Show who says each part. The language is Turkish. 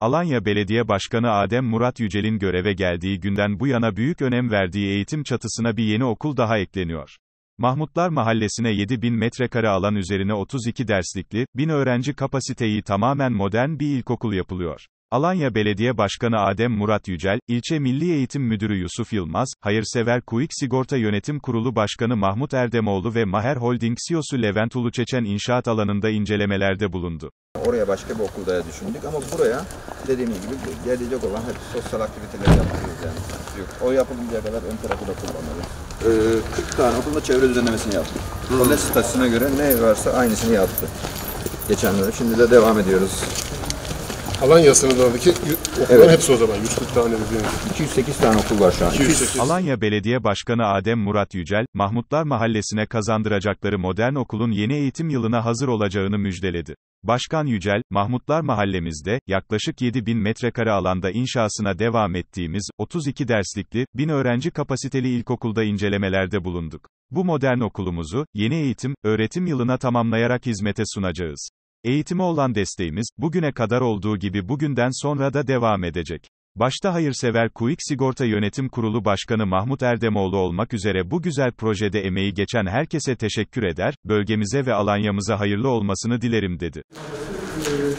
Speaker 1: Alanya Belediye Başkanı Adem Murat Yücel'in göreve geldiği günden bu yana büyük önem verdiği eğitim çatısına bir yeni okul daha ekleniyor. Mahmutlar Mahallesi'ne 7000 metrekare alan üzerine 32 derslikli, 1000 öğrenci kapasiteyi tamamen modern bir ilkokul yapılıyor. Alanya Belediye Başkanı Adem Murat Yücel, ilçe Milli Eğitim Müdürü Yusuf Yılmaz, Hayırsever Kuik Sigorta Yönetim Kurulu Başkanı Mahmut Erdemoğlu ve Maher Holding CEO'su Levent Uluçeçen inşaat alanında incelemelerde bulundu. Oraya başka bir okulda düşündük ama buraya dediğim gibi gelecek olan hep sosyal aktiviteler yapıyoruz yani. Yok, o yapılıncaya kadar ön tarafı da kullanmadık. Ee, 40 tane okulda çevre düzenlemesini yaptık. Kolej hmm. statüsüne göre ne varsa aynısını yaptı. Geçenlerde Şimdi de devam ediyoruz. Alanya sınırlarındaki okulların evet. hepsi o zaman 140 tane dediğiniz. 208 tane okul var şu an. 208. Alanya Belediye Başkanı Adem Murat Yücel, Mahmutlar Mahallesi'ne kazandıracakları modern okulun yeni eğitim yılına hazır olacağını müjdeledi. Başkan Yücel, Mahmutlar mahallemizde, yaklaşık 7 bin metrekare alanda inşasına devam ettiğimiz, 32 derslikli, 1000 öğrenci kapasiteli ilkokulda incelemelerde bulunduk. Bu modern okulumuzu, yeni eğitim, öğretim yılına tamamlayarak hizmete sunacağız. Eğitime olan desteğimiz, bugüne kadar olduğu gibi bugünden sonra da devam edecek. Başta hayırsever Kuik Sigorta Yönetim Kurulu Başkanı Mahmut Erdemoğlu olmak üzere bu güzel projede emeği geçen herkese teşekkür eder, bölgemize ve Alanya'mıza hayırlı olmasını dilerim dedi.